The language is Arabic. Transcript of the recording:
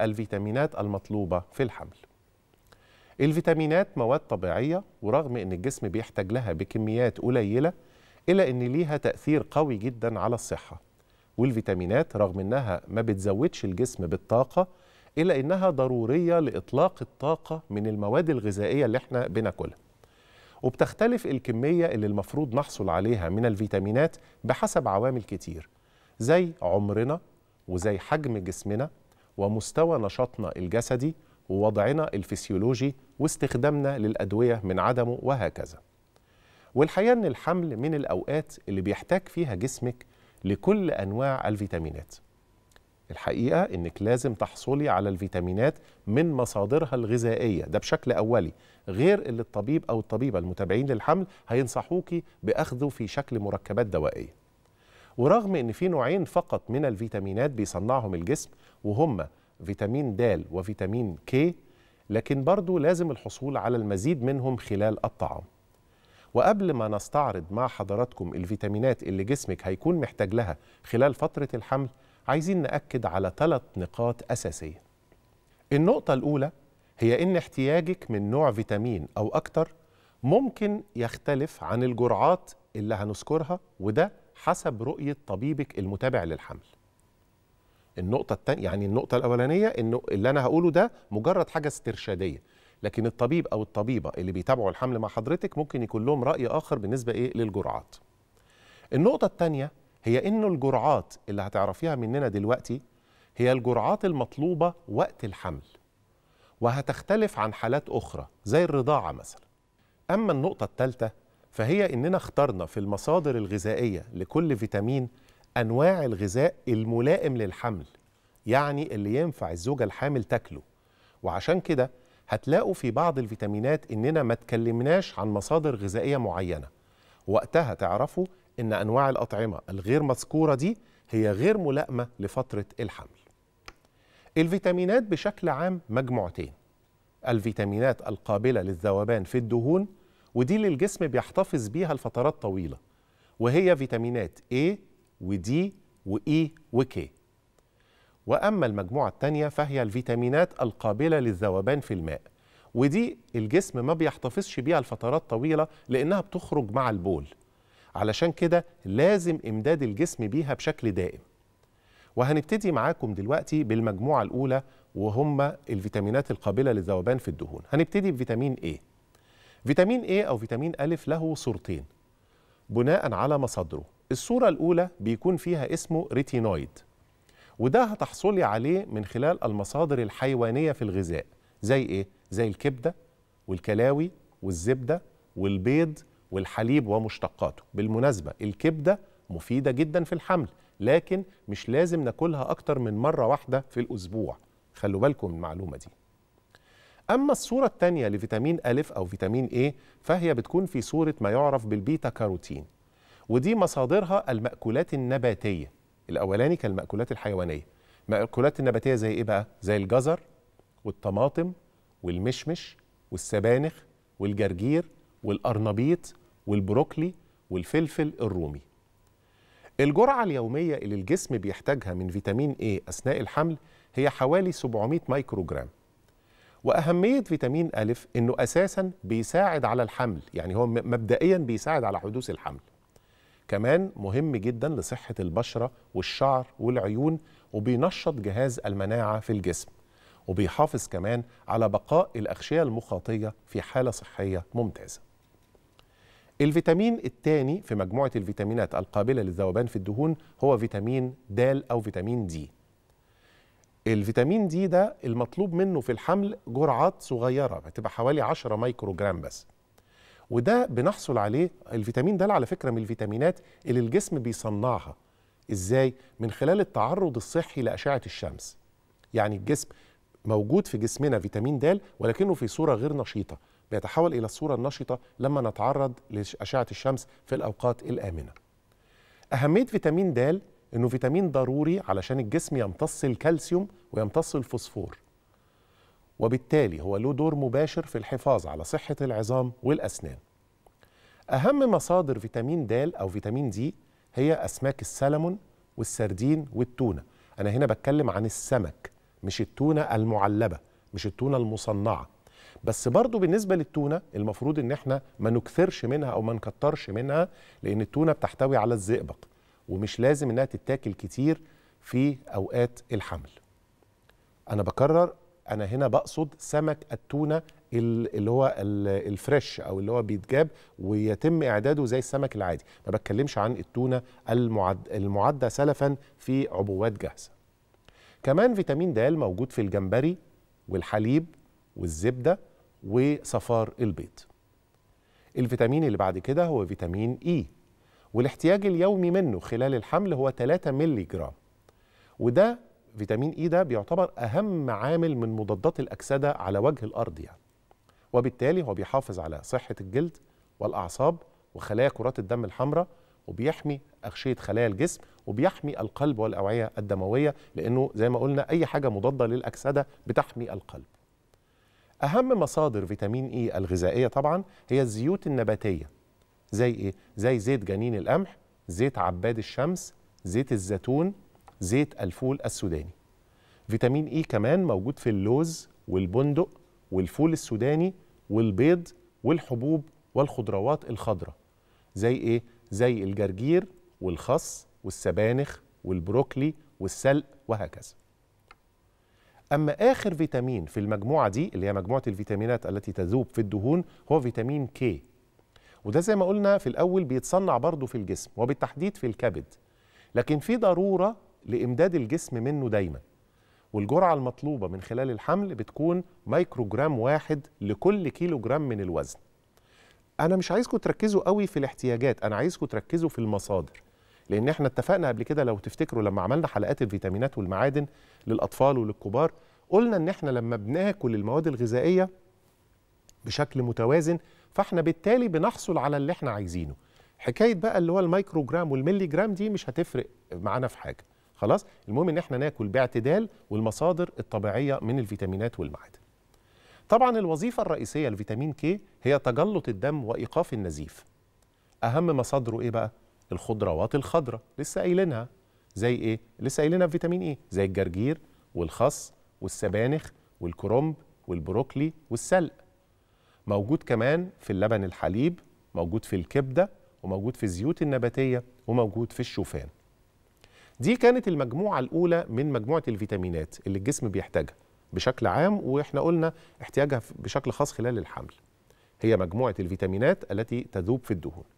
الفيتامينات المطلوبة في الحمل الفيتامينات مواد طبيعية ورغم أن الجسم بيحتاج لها بكميات قليلة إلا أن ليها تأثير قوي جدا على الصحة والفيتامينات رغم أنها ما بتزودش الجسم بالطاقة إلا أنها ضرورية لإطلاق الطاقة من المواد الغذائية اللي احنا بناكلها وبتختلف الكمية اللي المفروض نحصل عليها من الفيتامينات بحسب عوامل كتير زي عمرنا وزي حجم جسمنا ومستوى نشاطنا الجسدي ووضعنا الفسيولوجي واستخدامنا للأدوية من عدمه وهكذا والحقيقة أن الحمل من الأوقات اللي بيحتاج فيها جسمك لكل أنواع الفيتامينات الحقيقة أنك لازم تحصلي على الفيتامينات من مصادرها الغذائية ده بشكل أولي غير اللي الطبيب أو الطبيبة المتابعين للحمل هينصحوكي بأخذه في شكل مركبات دوائية ورغم ان في نوعين فقط من الفيتامينات بيصنعهم الجسم وهما فيتامين د وفيتامين ك لكن برضو لازم الحصول على المزيد منهم خلال الطعام وقبل ما نستعرض مع حضراتكم الفيتامينات اللي جسمك هيكون محتاج لها خلال فترة الحمل عايزين نأكد على ثلاث نقاط أساسية النقطة الأولى هي إن احتياجك من نوع فيتامين أو أكتر ممكن يختلف عن الجرعات اللي هنذكرها وده حسب رؤيه طبيبك المتابع للحمل النقطه الثانيه يعني النقطه الاولانيه انه اللي انا هقوله ده مجرد حاجه استرشاديه لكن الطبيب او الطبيبه اللي بيتابعوا الحمل مع حضرتك ممكن يكون لهم راي اخر بالنسبه ايه للجرعات النقطه الثانيه هي انه الجرعات اللي هتعرفيها مننا دلوقتي هي الجرعات المطلوبه وقت الحمل وهتختلف عن حالات اخرى زي الرضاعه مثلا اما النقطه الثالثه فهي اننا اخترنا في المصادر الغذائيه لكل فيتامين انواع الغذاء الملائم للحمل يعني اللي ينفع الزوجه الحامل تاكله وعشان كده هتلاقوا في بعض الفيتامينات اننا ما تكلمناش عن مصادر غذائيه معينه وقتها تعرفوا ان انواع الاطعمه الغير مذكوره دي هي غير ملائمه لفتره الحمل الفيتامينات بشكل عام مجموعتين الفيتامينات القابله للذوبان في الدهون ودي اللي الجسم بيحتفظ بيها لفترات طويلة وهي فيتامينات A وD وE وK وأما المجموعة الثانية فهي الفيتامينات القابلة للذوبان في الماء ودي الجسم ما بيحتفظش بيها لفترات طويلة لأنها بتخرج مع البول علشان كده لازم إمداد الجسم بيها بشكل دائم وهنبتدي معاكم دلوقتي بالمجموعة الأولى وهم الفيتامينات القابلة للذوبان في الدهون هنبتدي بفيتامين A فيتامين A أو فيتامين أ له صورتين بناء على مصادره الصورة الأولى بيكون فيها اسمه ريتينويد وده هتحصلي عليه من خلال المصادر الحيوانية في الغذاء زي إيه؟ زي الكبدة والكلاوي والزبدة والبيض والحليب ومشتقاته بالمناسبة الكبدة مفيدة جدا في الحمل لكن مش لازم ناكلها أكتر من مرة واحدة في الأسبوع خلوا بالكم المعلومة دي أما الصورة الثانية لفيتامين ألف أو فيتامين A فهي بتكون في صورة ما يعرف بالبيتا كاروتين ودي مصادرها المأكولات النباتية الأولاني كالمأكولات الحيوانية المأكولات النباتية زي إيه بقى؟ زي الجزر والطماطم والمشمش والسبانخ والجرجير والأرنبيط والبروكلي والفلفل الرومي الجرعة اليومية اللي الجسم بيحتاجها من فيتامين A أثناء الحمل هي حوالي 700 مايكروجرام واهميه فيتامين ا انه اساسا بيساعد على الحمل يعني هو مبدئيا بيساعد على حدوث الحمل كمان مهم جدا لصحه البشره والشعر والعيون وبينشط جهاز المناعه في الجسم وبيحافظ كمان على بقاء الاغشيه المخاطيه في حاله صحيه ممتازه الفيتامين الثاني في مجموعه الفيتامينات القابله للذوبان في الدهون هو فيتامين د او فيتامين دي الفيتامين دي ده المطلوب منه في الحمل جرعات صغيره بتبقى حوالي 10 مايكرو جرام بس وده بنحصل عليه الفيتامين ده على فكره من الفيتامينات اللي الجسم بيصنعها ازاي من خلال التعرض الصحي لاشعه الشمس يعني الجسم موجود في جسمنا فيتامين دال ولكنه في صوره غير نشيطه بيتحول الى الصوره النشطه لما نتعرض لاشعه الشمس في الاوقات الامنه اهميه فيتامين دال انه فيتامين ضروري علشان الجسم يمتص الكالسيوم ويمتص الفوسفور وبالتالي هو له دور مباشر في الحفاظ على صحة العظام والأسنان أهم مصادر فيتامين د أو فيتامين دي هي أسماك السلمون والسردين والتونة أنا هنا بتكلم عن السمك مش التونة المعلبة مش التونة المصنعة بس برضو بالنسبة للتونة المفروض إن إحنا ما نكثرش منها أو ما نكترش منها لأن التونة بتحتوي على الزئبق ومش لازم انها تتاكل كتير في اوقات الحمل انا بكرر انا هنا بقصد سمك التونه اللي هو الفريش او اللي هو بيتجاب ويتم اعداده زي السمك العادي ما بتكلمش عن التونه المعد المعده سلفا في عبوات جاهزه كمان فيتامين د موجود في الجمبري والحليب والزبده وصفار البيض الفيتامين اللي بعد كده هو فيتامين اي e. والاحتياج اليومي منه خلال الحمل هو 3 ملي جرام وده فيتامين اي e ده بيعتبر اهم عامل من مضادات الاكسده على وجه الارض يعني وبالتالي هو بيحافظ على صحه الجلد والاعصاب وخلايا كرات الدم الحمراء وبيحمي اغشيه خلايا الجسم وبيحمي القلب والاوعيه الدمويه لانه زي ما قلنا اي حاجه مضاده للاكسده بتحمي القلب اهم مصادر فيتامين اي e الغذائيه طبعا هي الزيوت النباتيه زي ايه زي زيت جنين القمح زيت عباد الشمس زيت الزيتون زيت الفول السوداني فيتامين اي كمان موجود في اللوز والبندق والفول السوداني والبيض والحبوب والخضروات الخضراء زي ايه زي الجرجير والخس والسبانخ والبروكلي والسلق وهكذا اما اخر فيتامين في المجموعه دي اللي هي مجموعه الفيتامينات التي تذوب في الدهون هو فيتامين كي وده زي ما قلنا في الأول بيتصنع برضه في الجسم وبالتحديد في الكبد لكن في ضرورة لإمداد الجسم منه دايما والجرعة المطلوبة من خلال الحمل بتكون مايكروجرام واحد لكل كيلو جرام من الوزن أنا مش عايزكم تركزوا قوي في الاحتياجات أنا عايزكم تركزوا في المصادر لأن احنا اتفقنا قبل كده لو تفتكروا لما عملنا حلقات الفيتامينات والمعادن للأطفال وللكبار قلنا إن احنا لما بناكل المواد الغذائية بشكل متوازن فاحنا بالتالي بنحصل على اللي احنا عايزينه حكايه بقى اللي هو المايكرو جرام والملي جرام دي مش هتفرق معانا في حاجه خلاص المهم ان احنا ناكل باعتدال والمصادر الطبيعيه من الفيتامينات والمعادن طبعا الوظيفه الرئيسيه لفيتامين كي هي تجلط الدم وايقاف النزيف اهم مصادره ايه بقى الخضروات الخضراء لسه قايلينها زي ايه لسه قايلينها فيتامين ايه زي الجرجير والخس والسبانخ والكرنب والبروكلي والسلق موجود كمان في اللبن الحليب موجود في الكبدة وموجود في الزيوت النباتية وموجود في الشوفان دي كانت المجموعة الأولى من مجموعة الفيتامينات اللي الجسم بيحتاجها بشكل عام وإحنا قلنا احتياجها بشكل خاص خلال الحمل هي مجموعة الفيتامينات التي تذوب في الدهون